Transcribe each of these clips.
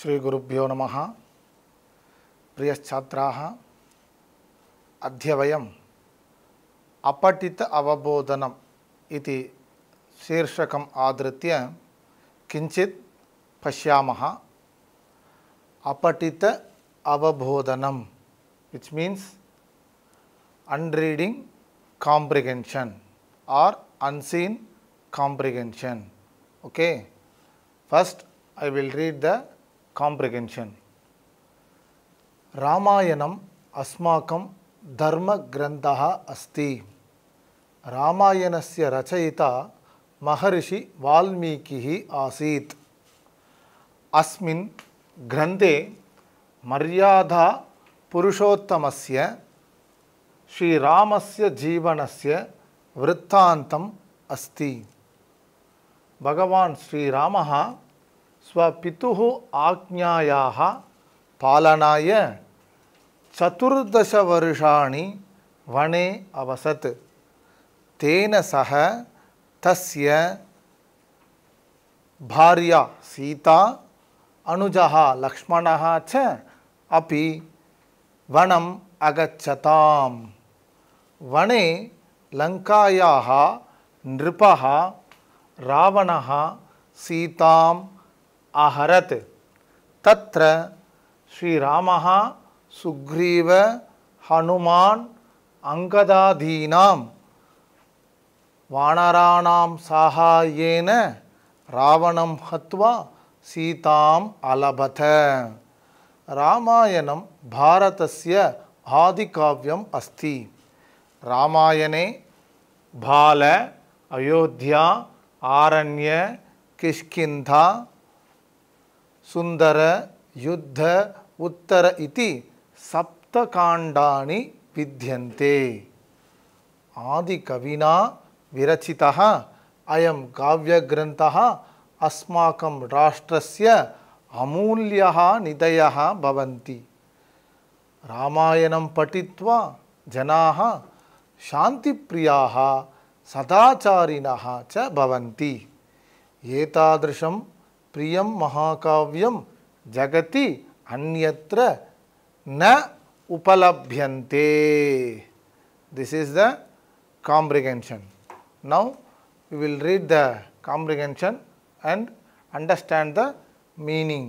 श्रीगुरुभ्यो नमः प्रियश्छात्राः अद्य वयम् अपठित अवबोधनम् इति शीर्षकम् आधृत्य किञ्चित् पश्यामः अपठित अवबोधनं which means unreading comprehension or unseen comprehension okay first i will read the comprehension. Ramayanam अस्माकं धर्मग्रन्थः अस्ति रामायणस्य रचयिता महर्षि वाल्मीकिः आसीत् अस्मिन् ग्रन्थे मर्यादा पुरुषोत्तमस्य श्रीरामस्य जीवनस्य वृत्तान्तम् अस्ति भगवान् श्रीरामः स्वपितुः आज्ञायाः पालनाय चतुर्दशवर्षाणि वने अवसत् तेन सह तस्य भार्या सीता अनुजः लक्ष्मणः च अपि वनम् अगच्छताम् वने लङ्कायाः नृपः रावणः सीताम् आहरत् तत्र श्री श्रीरामः सुग्रीव हनुमान अङ्गदादीनां वानराणां साहाय्येन रावणं हत्वा सीताम् अलभत रामायणं भारतस्य आदिकाव्यम् अस्ति रामायणे भाल अयोध्या आरण्य किष्किंधा சுந்தர யுத்த உத்தர சப்த காண்டானி வித்தியந்தே ஆதி கவினா விரச்சிதா அயம் கிரந்தா அஸ்மாக்கம் ராஷ்டிரஸ்ய அமூல்யா நிதயா பவந்தி ராமாயணம் பட்டித்வா ஜனாக சாந்தி பிரியாக சதாச்சாரிணா ச பவந்தி ஏதாதிருஷம் प्रियं महाकाव्यं जगति अन्यत्र न उपलभ्यन्ते this is the comprehension now we will read the comprehension and understand the meaning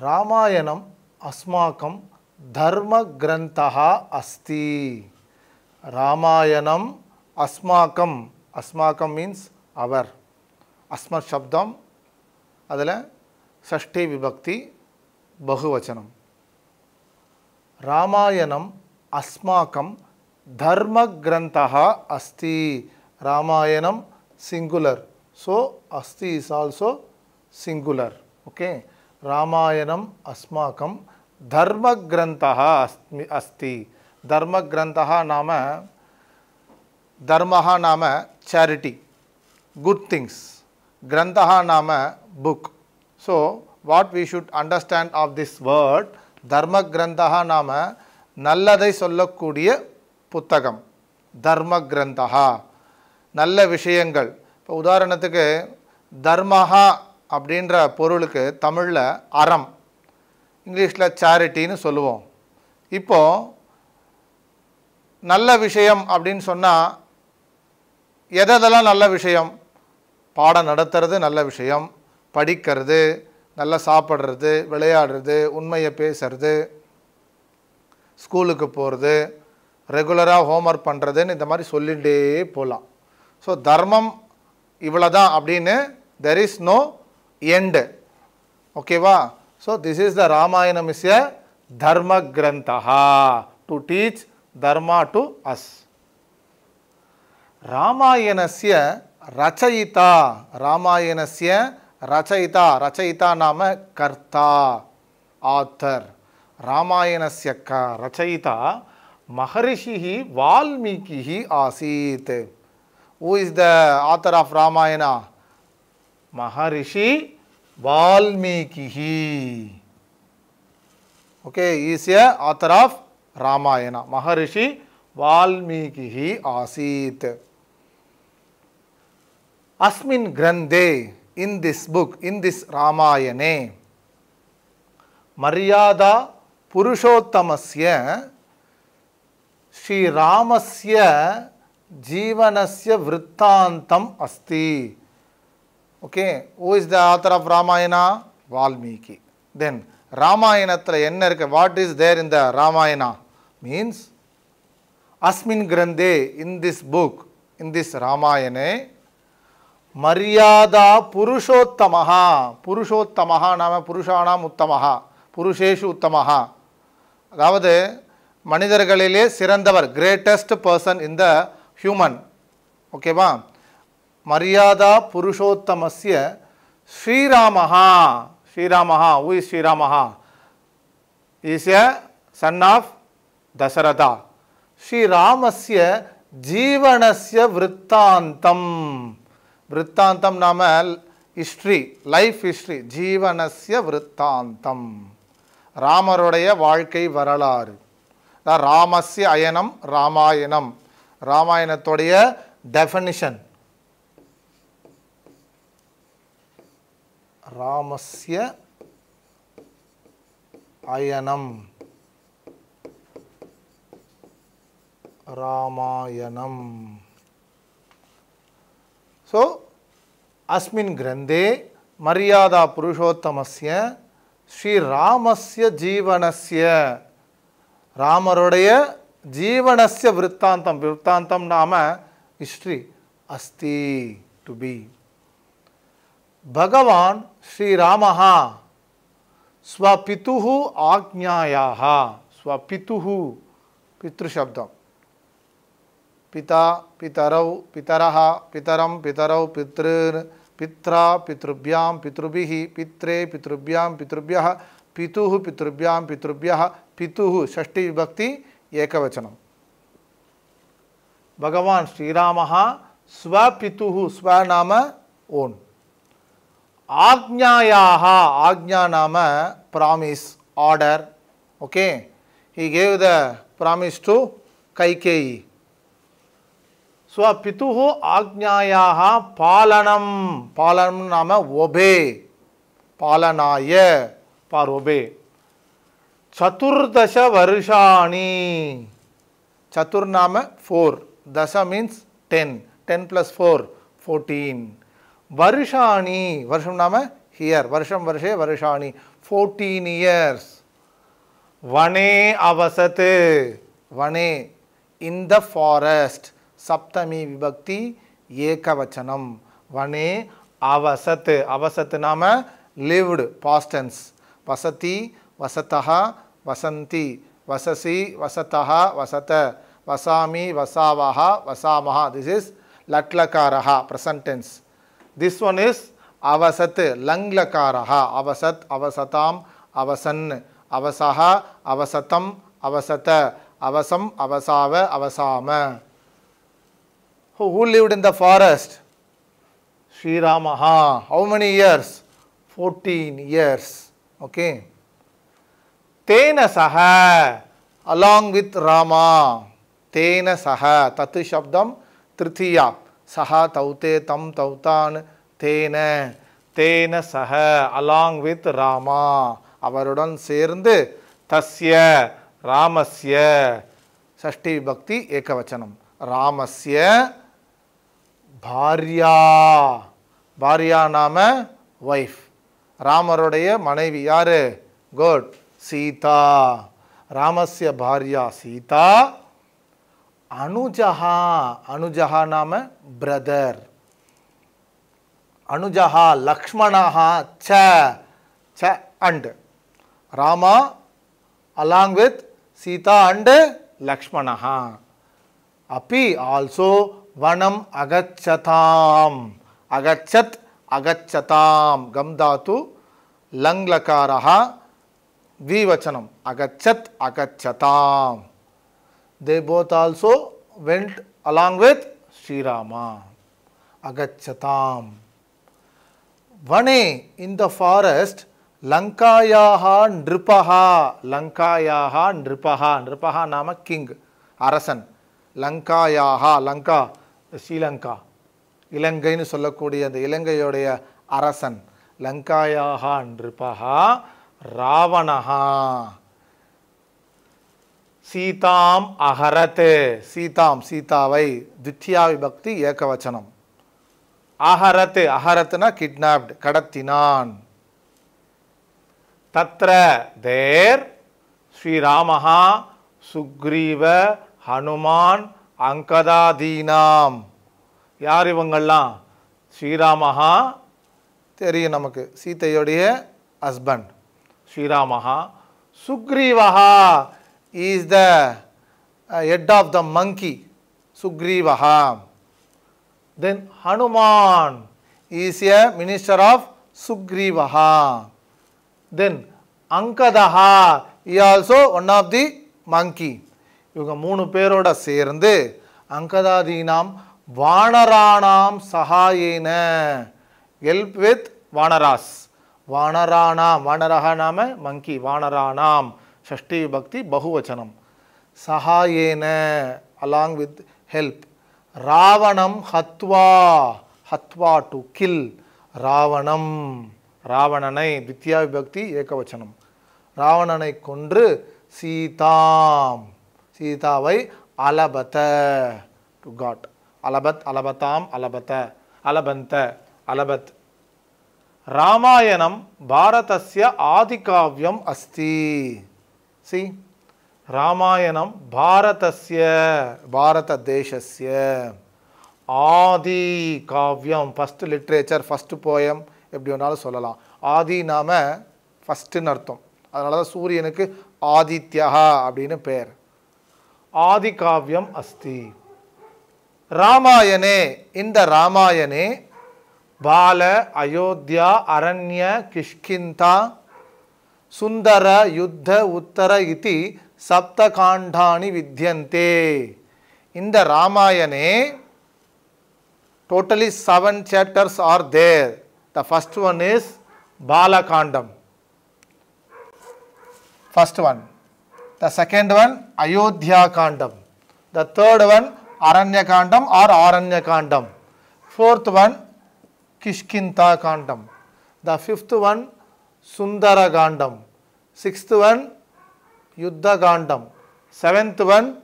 रामायणम् अस्माकं धर्मग्रन्थः अस्ति रामायणम् अस्माकम् अस्माकं मीन्स् अवर् अस्मत् शब्दं அதில் சஷ்டி விபக்தி பகுவச்சனம் ராமாயணம் அஸ்மாக்கம் தர்ம கிரந்தா அஸ்தி ராமாயணம் சிங்குலர் ஸோ அஸ்தி is also singular okay Ramayanam அஸ்மாக்கம் தர்ம கிரந்தா அஸ்மி அஸ்தி தர்ம கிரந்தா நாம தர்மஹா நாம சேரிட்டி குட் திங்ஸ் Grantaha நாம book so what we should understand of this word தர்ம கிரந்தகா நாம நல்லதை சொல்லக்கூடிய புத்தகம் தர்ம கிரந்தகா நல்ல விஷயங்கள் இப்போ உதாரணத்துக்கு தர்மஹா அப்படின்ற பொருளுக்கு தமிழில் அறம் இங்கிலீஷில் சேரிட்டின்னு சொல்லுவோம் இப்போது நல்ல விஷயம் அப்படின்னு சொன்னால் எதெல்லாம் நல்ல விஷயம் பாடம் நடத்துறது நல்ல விஷயம் படிக்கிறது நல்லா சாப்பிட்றது விளையாடுறது உண்மையை பேசுறது ஸ்கூலுக்கு போகிறது ரெகுலராக ஹோம்ஒர்க் பண்ணுறதுன்னு இந்த மாதிரி சொல்லிகிட்டே போகலாம் ஸோ தர்மம் இவ்வளோ தான் அப்படின்னு தெர் இஸ் நோ எண்டு ஓகேவா so this is the Ramayanam is a தர்ம கிரந்தா to teach dharma to us ராமாயணஸ்ய रचयिता रामायणस्य रचयिता रचयिता नाम कर्ता आथर् रामायणस्य क रचयिता महर्षिः वाल्मीकिः आसीत् who is the author of Ramayana Maharshi वाल्मीकिः okay is a author of Ramayana Maharshi वाल्मीकिः आसीत् அஸ்மின் கிரந்தே in this book in this ராமாயணே மரியாதா புருஷோத்தமஸ்ய ஸ்ரீராமஸ்ய ஜீவனஸ்ய விற்த்தாந்தம் அஸ்தி okay who is the author of Ramayana Valmiki then ராமாயணத்தில் என்ன இருக்கு வாட் இஸ் தேர் இந்த ராமாயணா மீன்ஸ் அஸ்மின் கிரந்தே in this book in this ராமாயணே மரியாதா புருஷோத்தமஹா புருஷோத்தமஹா நாம புருஷானாம் உத்தமஹா புருஷேஷு உத்தமஹா அதாவது மனிதர்களிலே சிறந்தவர் கிரேட்டஸ்ட் பர்சன் இந்த ஹியூமன் ஓகேவா மரியாதா புருஷோத்தமஸ்ய ஸ்ரீராமஹா ஸ்ரீராமஹா ஊய் ஸ்ரீராமஹா is a son of Dasharatha ஸ்ரீராமஸ்ய ஜீவனஸ்ய விற்த்தாந்தம் விருத்தாந்தம் நாம ஹிஸ்ட்ரி லைஃப் ஹிஸ்ட்ரி ஜீவனசிய விருத்தாந்தம் ராமருடைய வாழ்க்கை வரலாறு ராமஸ்ய அயனம் ராமாயணம் ராமாயணத்துடைய டெஃபனிஷன் ராமஸ்ய அயனம் ராமாயணம் सो अस्मिन् ग्रंथे मर्यादा पुरुषोत्तमस्य श्रीरामस्य जीवनस्य रामरुடைய जीवनस्य वृत्तान्तं वृत्तान्तं नाम हिस्ट्री अस्ति टू बी भगवान् श्रीरामः स्वपितुः आज्ञायाः स्वपितुः पितृशब्दं पिता पितरौ पितर पितर पितरौ पितृ पिता पितृभ्या पितृभिः पित्रे पितृभ्या पितृभ्य पिता पितृभ्या पितृभ्य पिता षष्ठी विभक्ति एकवचनं भगवान् श्रीराम स्वितु स्वनाम नाम ओन् आज्ञा नाम promise order okay he the promise to Kaikeyi so பித்துஹு ஆக்ஞாயாக பாலனம் பாலனம் நாம ஒபே பாலனாய பார் ஒபே சதுர்தச வருஷாணி சதுர் நாம ஃபோர் தச means ten ten plus four fourteen வருஷாணி வருஷம் நாம ஹியர் வருஷம் வருஷே வருஷாணி ஃபோர்டீன் இயர்ஸ் வனே அவசத்து வனே இன் த ஃபாரஸ்ட் சப்தமி விபக்தி ஏகவச்சனம் வனே அவசத்து அவசத்து நாம லிவ்டு பாஸ்டன்ஸ் வசதி வசத்தா வசந்தி வசசி வசத்தா வசத வசாமி வசாவஹா வசாமஹா திஸ் இஸ் லட்லக்காரஹா பிரசன்டென்ஸ் திஸ் ஒன் இஸ் அவசத் லங்லக்காரஹா அவசத் அவசதாம் அவசன் அவசஹா அவசதம் அவசத அவசம் அவசாவ அவசாம who lived in the forest? Sri Ramaha. How many years? 14 years. Okay. Tena Saha along with Rama. Tena Saha. Tati Shabdam Trithiya. Saha Taute Tam Tautan Tena. Tena Saha along with Rama. Avarudan Serende. Tasya. Ramasya. Sashti Bhakti Ekavachanam. Ramasya. Ramasya. भार्या भार्या नाम वैफ राम मावी या सीता राम से भार्या सीता अनुजहा अनुजहा नाम brother अनुजहा लक्ष्मण च and Rama along with Sita and Lakshman अभी आलसो வனம் அகச்சதாம் அகச்சத் அகச்சதாம் கம்தாத்து லங்லகாரா விவச்சனம் அகச்சத் அகச்சதாம் they both also went along with Srirama அகச்சதாம் வனே இந்த ஃபாரஸ்ட் லங்காயாக நிருபா லங்காயாக நிருபா நிருபா நாம கிங் அரசன் லங்காயாக லங்கா ஸ்ரீலங்கா இலங்கைன்னு சொல்லக்கூடிய அந்த இலங்கையுடைய அரசன் லங்காயாக நிருபகா ராவணஹா சீதாம் அகரத்து சீதாம் சீதாவை தித்யா விபக்தி ஏகவச்சனம் அகரத்து அகரத்துனா கிட்னாப்டு கடத்தினான் தத்ர தேர் ஸ்ரீராமஹா சுக்ரீவ ஹனுமான் அங்கதாதீனாம் யார் இவங்கள்லாம் ஸ்ரீராமஹா தெரியும் நமக்கு சீத்தையுடைய ஹஸ்பண்ட் ஸ்ரீராமஹா சுக்ரீவஹா is the head of the monkey சுக்ரீவஹா then Hanuman is a minister of சுக்ரீவஹா தென் அங்கதஹா இ also one of the monkey இவங்க மூணு பேரோட சேர்ந்து அங்கதாதீனாம் வானராணாம் சகாயேன ஹெல்ப் வித் வானராஸ் வானராணாம் வானராக நாம மங்கி வானராணாம் ஷஷ்டி பக்தி பகுவச்சனம் சகாயேன அலாங் வித் ஹெல்ப் ராவணம் ஹத்வா ஹத்வா டு கில் ராவணம் ராவணனை தித்யா விபக்தி ஏகவச்சனம் ராவணனை கொன்று சீதாம் சீதாவை அலபத்த டு காட் அலபத் அலபத்தாம் அலபத்த அலபந்த அலபத் ராமாயணம் பாரதஸ்ய ஆதிகாவியம் அஸ்தி சி ராமாயணம் பாரதசிய பாரத தேசிய ஆதி காவியம் ஃபஸ்ட்டு லிட்ரேச்சர் ஃபஸ்ட்டு போயம் எப்படி வேணாலும் சொல்லலாம் ஆதி நாம ஃபஸ்ட்டுன்னு அர்த்தம் அதனால தான் சூரியனுக்கு ஆதித்யா அப்படின்னு பேர் आदिकाव्यम अस्ति रामायणे இந்த ராமாயணே பால அயோத்தியா அரண்ய கிஷ்கிந்தா சுந்தர யுத்த உத்தர இதி சப்தகாண்டாணி வித்தியந்தே இந்த ராமாயணே totally seven chapters are there the first one is balakandam first one The second one, Ayodhya Kandam. The third one, Aranya Kandam or Aranya Kandam. Fourth one, Kishkinta Kandam. The fifth one, Sundara Gandam. Sixth one, Yuddha Gandam. Seventh one,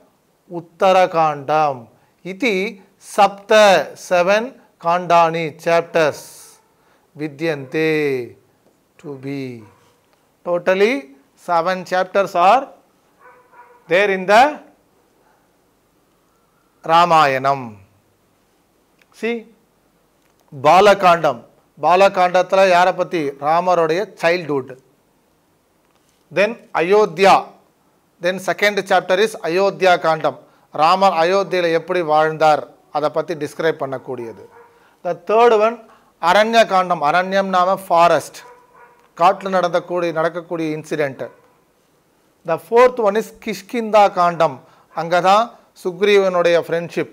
Uttara Kandam. Iti Sapta seven Kandani chapters Vidyante to be. Totally seven chapters are there இந்த the Ramayanam சி பாலகாண்டம் பாலகாண்டத்தில் யாரை பற்றி ராமருடைய childhood then Ayodhya then second chapter is Ayodhya Kandam ராமர் அயோத்தியில் எப்படி வாழ்ந்தார் அதை பற்றி டிஸ்கிரைப் பண்ணக்கூடியது த தேர்ட் ஒன் அரண்ய காண்டம் அரண்யம் நாம ஃபாரஸ்ட் காட்டில் நடந்தக்கூடிய நடக்கக்கூடிய incident the fourth one is Kishkindha Kandam அங்கே தான் சுக்ரீவனுடைய ஃப்ரெண்ட்ஷிப்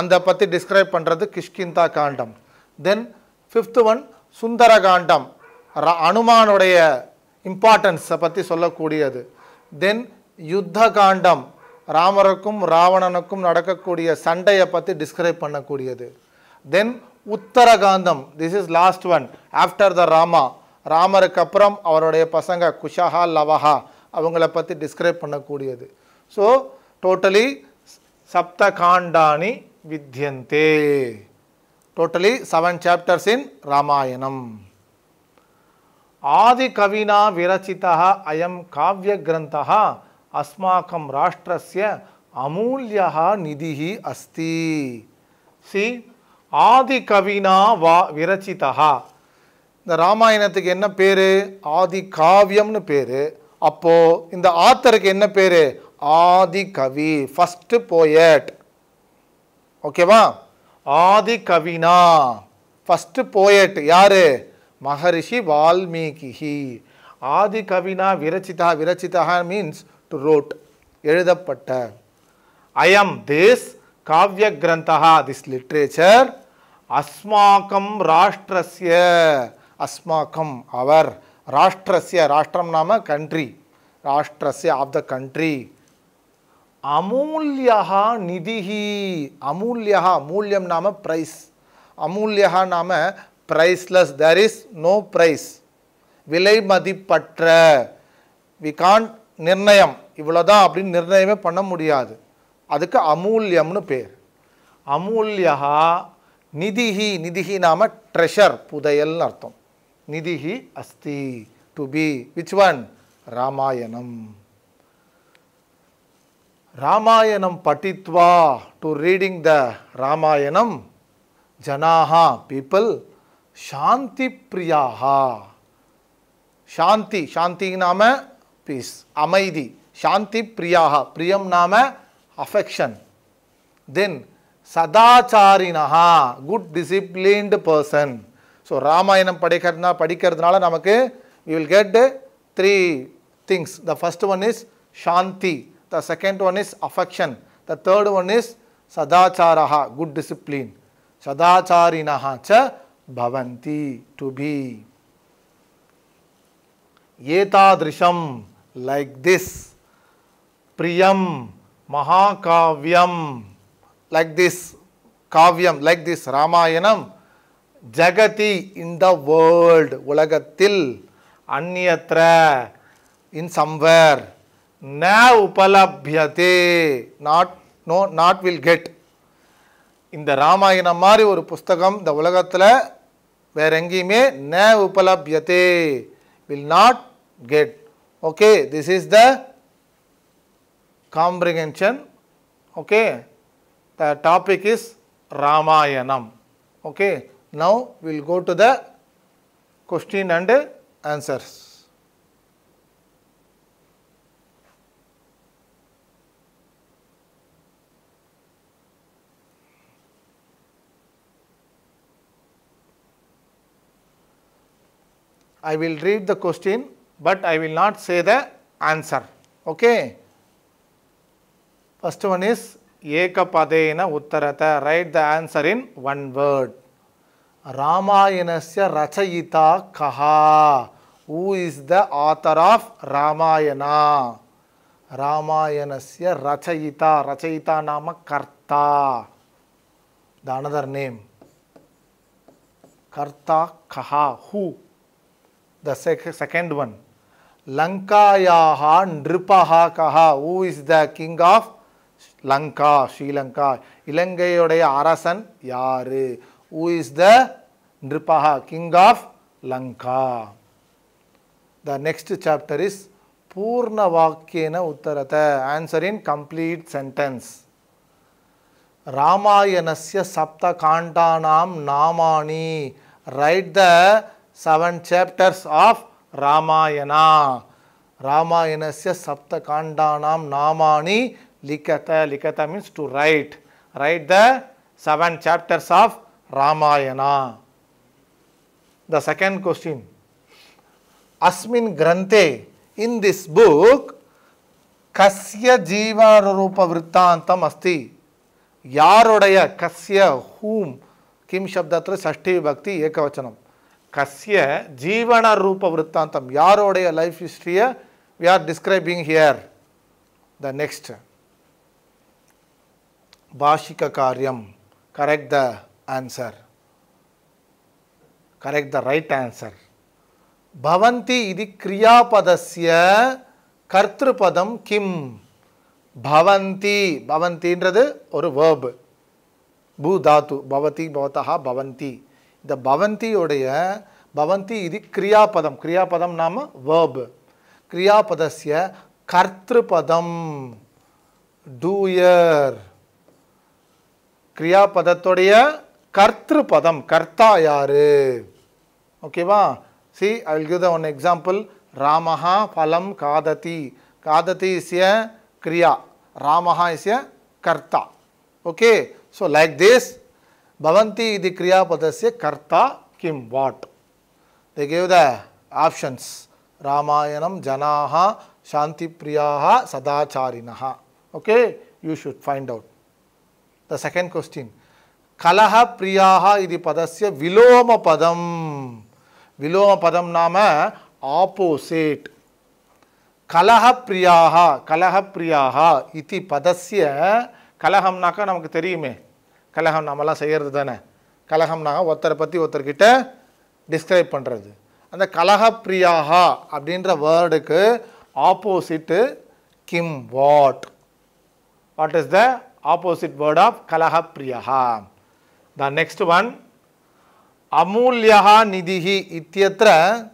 அந்த பற்றி டிஸ்கிரைப் பண்ணுறது Kishkindha Kandam then fifth one Sundara Kandam அனுமானுடைய இம்பார்ட்டன்ஸை பற்றி சொல்லக்கூடியது தென் யுத்த காண்டம் ராமருக்கும் ராவணனுக்கும் நடக்கக்கூடிய சண்டையை பற்றி டிஸ்கிரைப் பண்ணக்கூடியது then Uttara Uttarakandam this is last one after the Rama ராமருக்கு அப்புறம் அவருடைய பசங்க குஷஹா லவஹா அவங்கள பற்றி டிஸ்கிரைப் பண்ணக்கூடியது ஸோ டோட்டலி சப்த காண்டானி வித்யந்தே totally seven chapters in Ramayanam ஆதி கவினா விரச்சிதா அயம் காவிய கிரந்தா அஸ்மாக்கம் ராஷ்டிரஸ்ய அமூல்யா நிதி அஸ்தி சி ஆதி கவினா வா விரச்சிதா இந்த ராமாயணத்துக்கு என்ன பேர் ஆதி காவியம்னு பேர் அப்போது இந்த ஆத்தருக்கு என்ன பேர் ஆதி கவி ஃபஸ்ட்டு போயட் ஓகேவா ஆதி கவினா ஃபஸ்ட்டு போயட் யார் மகரிஷி வால்மீகி ஆதி கவினா விரச்சிதா விரச்சிதா மீன்ஸ் டு ரோட் எழுதப்பட்ட அயம் திஸ் காவிய கிரந்தா திஸ் லிட்ரேச்சர் அஸ்மாக்கம் ராஷ்டிரஸ்ய அஸ்மாக்கம் அவர் ராஷ்ட்ரஸ்ய ராஷ்ட்ரம் நாம கண்ட்ரி ராஷ்ட்ரஸ்ய ஆஃப் த கண்ட்ரி அமூல்யா நிதிஹி அமூல்யா அமூல்யம் நாம ப்ரைஸ் அமூல்யா நாம priceless there is no price விலை மதிப்பற்ற வி கான் நிர்ணயம் இவ்வளோதான் அப்படின்னு நிர்ணயமே பண்ண முடியாது அதுக்கு அமூல்யம்னு பேர் அமூல்யா நிதிஹி நிதிஹி நாம ட்ரெஷர் புதையல்னு அர்த்தம் நிதிஹி அஸ்தி to be which one Ramayanam Ramayanam படித்வா டு ரீடிங் த ராமாயணம் ஜனாகா பீப்புள் சாந்தி பிரியாகா சாந்தி சாந்தி நாம பீஸ் அமைதி சாந்தி பிரியாகா பிரியம் நாம அஃபெக்ஷன் தென் சதாச்சாரினா good disciplined person so Ramayanam படிக்கிறதுனா படிக்கிறதுனால நமக்கு we will get three things the first one is shanti the second one is affection the third one is sadachara good discipline சதாச்சாரினா ச பவந்தி டு பி ஏதாதிருஷம் லைக் திஸ் பிரியம் மகாகாவியம் லைக் திஸ் காவியம் லைக் திஸ் ராமாயணம் ஜகதி இன் த வேர்ல்டு உலகத்தில் அந்நியத்திர in somewhere ந உபலபியதே not no not will get இந்த ராமாயணம் மாதிரி ஒரு புஸ்தகம் இந்த உலகத்தில் வேற எங்கேயுமே ந உபலபியதே will not get okay this is the comprehension okay the topic is Ramayanam okay Now, we will go to the question and answers. I will read the question, but I will not say the answer. Okay. First one is Ekapadena Uttarata. Write the answer in one word. ராமாயணஸ்ய ரச்சயிதா கஹா who is the author of Ramayana ராமாயணஸ்ய ரச்சயிதா ரச்சயிதா நாம கர்த்தா the another name கர்த்தா கஹா who the sec second one லங்காயாக நிருபஹா கஹா who is the king of Lanka Sri Lanka இலங்கையுடைய அரசன் யாரு who is the Nripaha, king of Lanka. The next chapter is Purnavakyena Uttarata, answer in complete sentence. Ramayanasya Sapta Kantanam Namani, write the seven chapters of Ramayana. Ramayanasya Sapta Kantanam Namani Likata, Likata means to write. Write the seven chapters of Ramayana. The second question Asmin Grante, in this book, Kasya Jiva Rupa Vrittantam Asti. யாருடைய கஸ்ய ஹூம் கிம் சப்தத்தில் சஷ்டி விபக்தி ஏகவச்சனம் கஸ்ய ஜீவன ரூப விற்த்தாந்தம் யாருடைய life ஹிஸ்ட்ரியை we are describing here the next பாஷிக காரியம் correct the answer. Correct the right answer. பவந்தி இது கிரியாபதஸ்ய கர்த்திருபதம் கிம் பவந்தி பவந்தின்றது ஒரு வேர்பு பூ தாத்து பவதி பவத்தா பவந்தி இந்த பவந்தியோடைய பவந்தி இது கிரியாபதம் கிரியாபதம் நாம வேர்பு கிரியாபதஸ்ய கர்த்திருபதம் டூயர் கிரியாபதத்துடைய कर्तपदम कर्ता ओकेवा सी ऐल गिव वन एक्सापल राम फलम खादती खादती इस क्रिया राम इस कर्ता ओके सो लाइक दिस दिस्वती क्रियापद से कर्ता किम what they give the options Ramayanam जना शांति प्रिया सदाचारिण okay you should find out the second question கலக பிரியாக இது பதசிய விலோம பதம் விலோம பதம் நாம ஆப்போசிட் கலக பிரியாக இது பதசிய கலகம்னாக்கா நமக்கு தெரியுமே கலகம் நம்மலாம் செய்கிறது தானே கலகம்னாக்க ஒருத்தரை பற்றி ஒருத்தர்கிட்ட டிஸ்கிரைப் பண்ணுறது அந்த பிரியாக அப்படின்ற வேர்டுக்கு ஆப்போசிட்டு கிம் what what is the opposite word of கலகப்பிரியாக The next one, Amulyaha Nidhi ityatra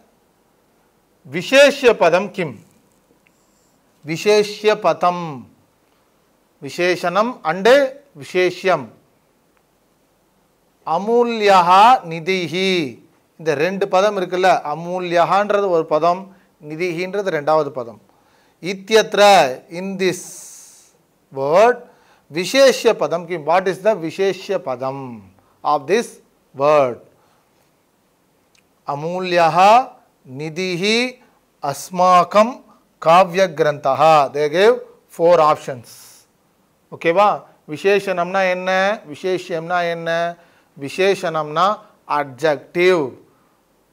Visheshya Padam Kim? Visheshya Patam. Visheshanam and Visheshyam. அமூல்யஹா நிதிஹி இந்த ரெண்டு பதம் இருக்குல்ல அமூல்யஹான்றது ஒரு பதம் நிதிஹின்றது ரெண்டாவது பதம் இத்தியத்ர இன் திஸ் வேர்ட் விசேஷ பதம் கிம் வாட் இஸ் த விசேஷ பதம் of this word. amulyah nidhi Asmakam Kavya granthah They gave four options. Okay, va? visheshanam na enna, visheshyam na enna, visheshanam na adjective.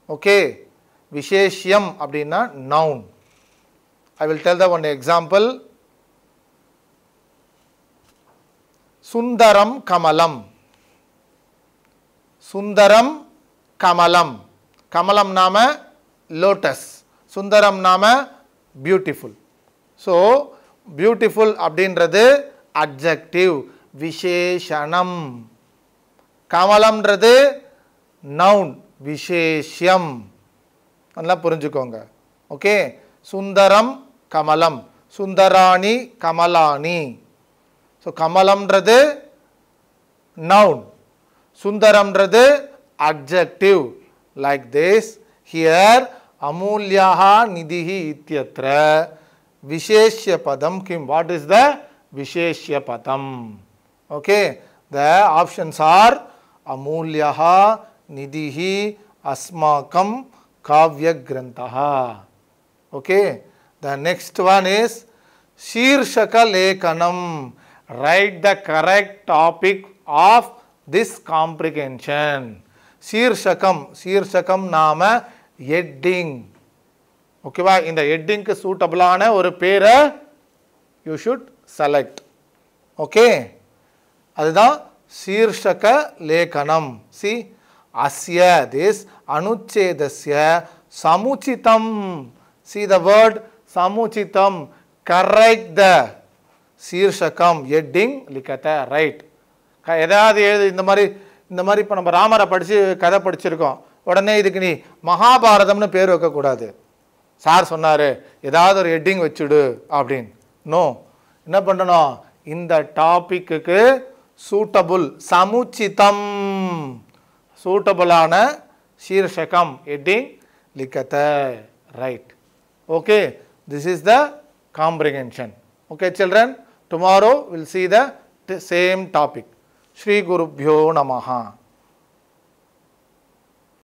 Okay, Visheshyam abdina noun. I will tell the one example. Sundaram Kamalam. Sundaram கமலம் கமலம் நாம lotus சுந்தரம் நாம beautiful so beautiful அப்படின்றது adjective விசேஷணம் கமலம்ன்றது noun விசேஷம் நல்லா புரிஞ்சுக்கோங்க okay சுந்தரம் கமலம் சுந்தராணி கமலானி ஸோ கமலம்ன்றது நவுன் सुंदर अब्जिव लाइक दिस्र अमूल्य निधि इत्यत्र विशेष्य पदम किम व्हाट इज द विशेष्य पदम ओके द ऑप्शन आर अमूल्य निधि अस्माक काव्य ग्रंथ okay the next one is शीर्षक लेखनम right the correct topic of this comprehension சீர்ஷகம் சீர்ஷகம் நாம எட்டிங் ஓகேவா இந்த எட்டிங்க்கு சூட்டபிளான ஒரு பேரை யூ ஷுட் செலக்ட் ஓகே அதுதான் சீர்ஷக லேகனம் சி அஸ்ய திஸ் அனுச்சேதஸ்ய சமுச்சிதம் சி த வேர்ட் சமுச்சிதம் கரெக்ட் த சீர்ஷகம் எட்டிங் லிக்கத்த ரைட் க எதாவது எழுது இந்த மாதிரி இந்த மாதிரி இப்போ நம்ம ராமரை படித்து கதை படிச்சிருக்கோம் உடனே இதுக்கு நீ மகாபாரதம்னு பேர் வைக்கக்கூடாது சார் சொன்னார் ஏதாவது ஒரு ஹெட்டிங் வச்சுடு அப்படின்னு நோ என்ன பண்ணணும் இந்த டாப்பிக்கு சூட்டபுள் சமுச்சிதம் சூட்டபுளான சீர்ஷகம் ஹெட்டிங் லிக்கத்த write okay this is the comprehension okay children tomorrow will see the same topic ஸ்ரீகுருப்போ நமஹா